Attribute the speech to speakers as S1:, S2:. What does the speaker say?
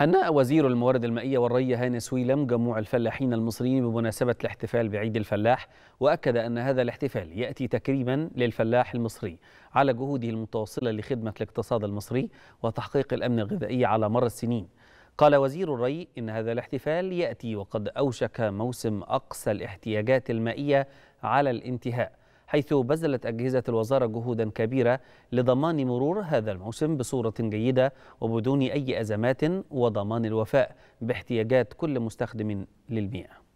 S1: هنأ وزير الموارد المائية والري هاني سويلم جموع الفلاحين المصريين بمناسبة الاحتفال بعيد الفلاح وأكد أن هذا الاحتفال يأتي تكريما للفلاح المصري على جهوده المتواصلة لخدمة الاقتصاد المصري وتحقيق الأمن الغذائي على مر السنين قال وزير الري إن هذا الاحتفال يأتي وقد أوشك موسم أقصى الاحتياجات المائية على الانتهاء حيث بذلت أجهزة الوزارة جهودا كبيرة لضمان مرور هذا الموسم بصورة جيدة وبدون أي أزمات وضمان الوفاء باحتياجات كل مستخدم للمياه